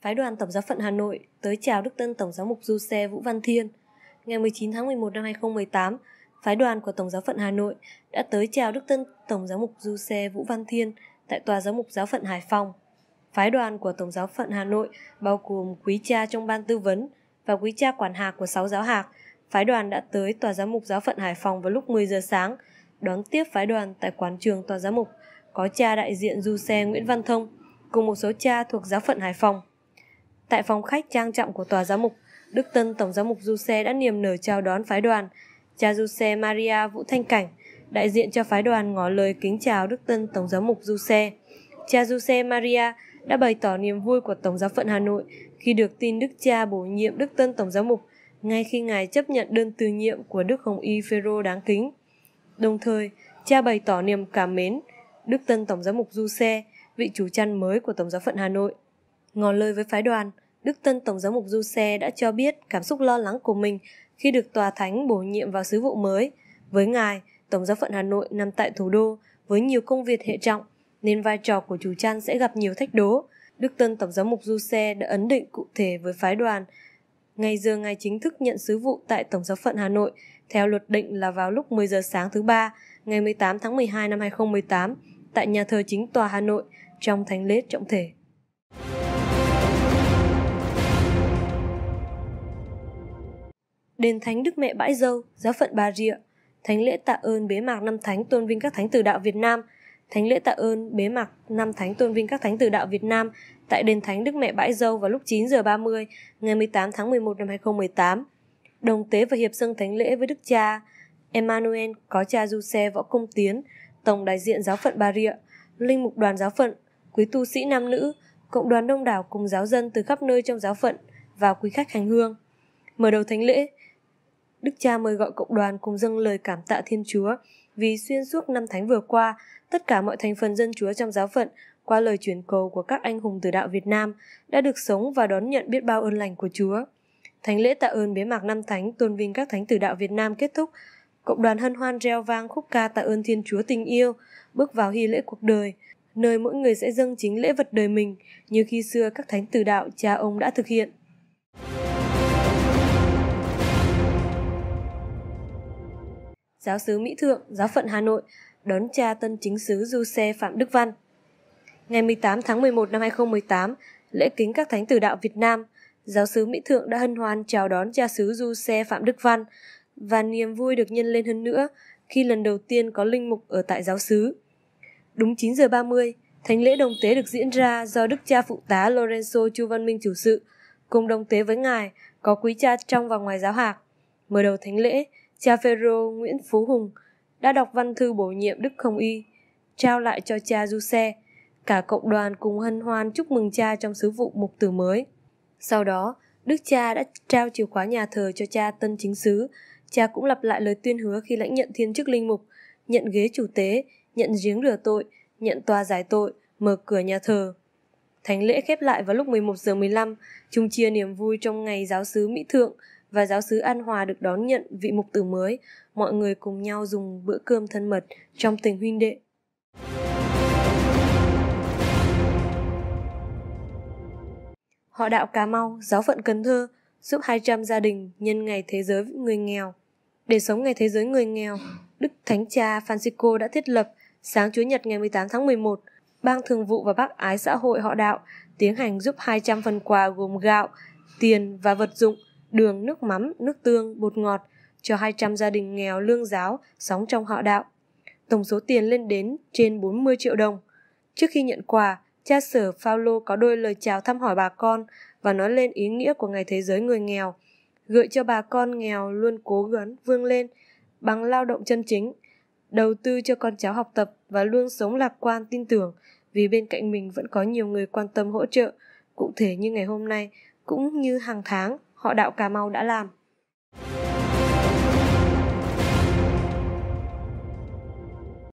phái đoàn Tổng giáo phận Hà Nội tới chào Đức Tân Tổng giáo mục Du Xe Vũ Văn Thiên. Ngày 19 tháng 11 năm 2018, phái đoàn của Tổng giáo phận Hà Nội đã tới chào Đức Tân Tổng giáo mục Du Xe Vũ Văn Thiên tại Tòa giáo mục giáo phận Hải Phòng. Phái đoàn của Tổng giáo phận Hà Nội bao gồm quý cha trong ban tư vấn và quý cha quản hạt của sáu giáo hạt. Phái đoàn đã tới Tòa giáo mục giáo phận Hải Phòng vào lúc 10 giờ sáng, đón tiếp phái đoàn tại quán trường Tòa giáo mục có cha đại diện du xe Nguyễn Văn Thông cùng một số cha thuộc giáo phận Hải Phòng. Tại phòng khách trang trọng của tòa giám mục, Đức Tân Tổng giám mục Du Xe đã niềm nở chào đón phái đoàn. Cha Du Xe Maria Vũ Thanh Cảnh, đại diện cho phái đoàn ngỏ lời kính chào Đức Tân Tổng giám mục Du Xe. Cha Du Xe Maria đã bày tỏ niềm vui của Tổng giáo phận Hà Nội khi được tin Đức Cha bổ nhiệm Đức Tân Tổng giám mục ngay khi Ngài chấp nhận đơn từ nhiệm của Đức Hồng Y Phêrô đáng kính. Đồng thời, cha bày tỏ niềm cảm mến Đức Tân Tổng giám mục Du Xe, vị chủ chăn mới của Tổng giáo phận Hà Nội ngỏ lời với phái đoàn, Đức Tân Tổng giám mục Du Xe đã cho biết cảm xúc lo lắng của mình khi được tòa thánh bổ nhiệm vào sứ vụ mới. Với ngài, Tổng giáo phận Hà Nội nằm tại thủ đô với nhiều công việc hệ trọng, nên vai trò của chủ trăn sẽ gặp nhiều thách đố. Đức Tân Tổng giám mục Du Xe đã ấn định cụ thể với phái đoàn ngày giờ ngài chính thức nhận sứ vụ tại Tổng giáo phận Hà Nội theo luật định là vào lúc 10 giờ sáng thứ ba, ngày 18 tháng 12 năm 2018 tại nhà thờ chính tòa Hà Nội trong thánh lễ trọng thể. đền thánh Đức Mẹ Bãi Dâu, giáo phận Bà Rịa, thánh lễ tạ ơn bế mạc năm thánh tôn vinh các thánh tử đạo Việt Nam, thánh lễ tạ ơn bế mạc năm thánh tôn vinh các thánh tử đạo Việt Nam tại đền thánh Đức Mẹ Bãi Dâu vào lúc 9 giờ 30 ngày 18 tháng 11 năm 2018. Đồng tế và hiệp dâng thánh lễ với Đức Cha Emmanuel có cha Du Xe Võ Công Tiến, Tổng đại diện giáo phận Bà Rịa, Linh mục đoàn giáo phận, quý tu sĩ nam nữ, cộng đoàn đông đảo cùng giáo dân từ khắp nơi trong giáo phận và quý khách hành hương. Mở đầu thánh lễ, Đức cha mời gọi cộng đoàn cùng dâng lời cảm tạ Thiên Chúa vì xuyên suốt năm thánh vừa qua, tất cả mọi thành phần dân Chúa trong giáo phận qua lời chuyển cầu của các anh hùng từ đạo Việt Nam đã được sống và đón nhận biết bao ơn lành của Chúa. Thánh lễ tạ ơn bế mạc năm thánh tôn vinh các thánh tử đạo Việt Nam kết thúc, cộng đoàn hân hoan reo vang khúc ca tạ ơn Thiên Chúa tình yêu, bước vào hy lễ cuộc đời, nơi mỗi người sẽ dâng chính lễ vật đời mình như khi xưa các thánh tử đạo cha ông đã thực hiện. giáo sứ Mỹ Thượng, giáo phận Hà Nội đón cha tân chính sứ Du Xe Phạm Đức Văn. Ngày 18 tháng 11 năm 2018, lễ kính các thánh tử đạo Việt Nam, giáo sứ Mỹ Thượng đã hân hoan chào đón cha xứ Du Xe Phạm Đức Văn và niềm vui được nhân lên hơn nữa khi lần đầu tiên có linh mục ở tại giáo xứ. Đúng 9 giờ 30, thánh lễ đồng tế được diễn ra do Đức cha phụ tá Lorenzo Chu Văn Minh chủ sự, cùng đồng tế với ngài có quý cha trong và ngoài giáo hạc. Mở đầu thánh lễ, cha Phêrô Nguyễn Phú Hùng đã đọc văn thư bổ nhiệm Đức Không Y, trao lại cho cha Du Xe. Cả cộng đoàn cùng hân hoan chúc mừng cha trong sứ vụ mục tử mới. Sau đó, Đức cha đã trao chìa khóa nhà thờ cho cha tân chính sứ. Cha cũng lặp lại lời tuyên hứa khi lãnh nhận thiên chức linh mục, nhận ghế chủ tế, nhận giếng rửa tội, nhận tòa giải tội, mở cửa nhà thờ. Thánh lễ khép lại vào lúc 11 giờ 15, chung chia niềm vui trong ngày giáo sứ Mỹ Thượng và giáo sứ An Hòa được đón nhận vị mục tử mới, mọi người cùng nhau dùng bữa cơm thân mật trong tình huynh đệ. Họ đạo Cà Mau, giáo phận Cần Thơ giúp 200 gia đình nhân ngày thế giới người nghèo. Để sống ngày thế giới người nghèo, Đức Thánh Cha Francisco đã thiết lập sáng chủ Nhật ngày 18 tháng 11, Ban Thường vụ và Bác Ái Xã hội họ đạo tiến hành giúp 200 phần quà gồm gạo, tiền và vật dụng đường, nước mắm, nước tương, bột ngọt cho 200 gia đình nghèo lương giáo sống trong họ đạo. Tổng số tiền lên đến trên 40 triệu đồng. Trước khi nhận quà, cha sở Paulo có đôi lời chào thăm hỏi bà con và nói lên ý nghĩa của Ngày Thế giới Người Nghèo, gợi cho bà con nghèo luôn cố gắng vươn lên bằng lao động chân chính, đầu tư cho con cháu học tập và luôn sống lạc quan tin tưởng vì bên cạnh mình vẫn có nhiều người quan tâm hỗ trợ, cụ thể như ngày hôm nay cũng như hàng tháng họ đạo Cà Mau đã làm.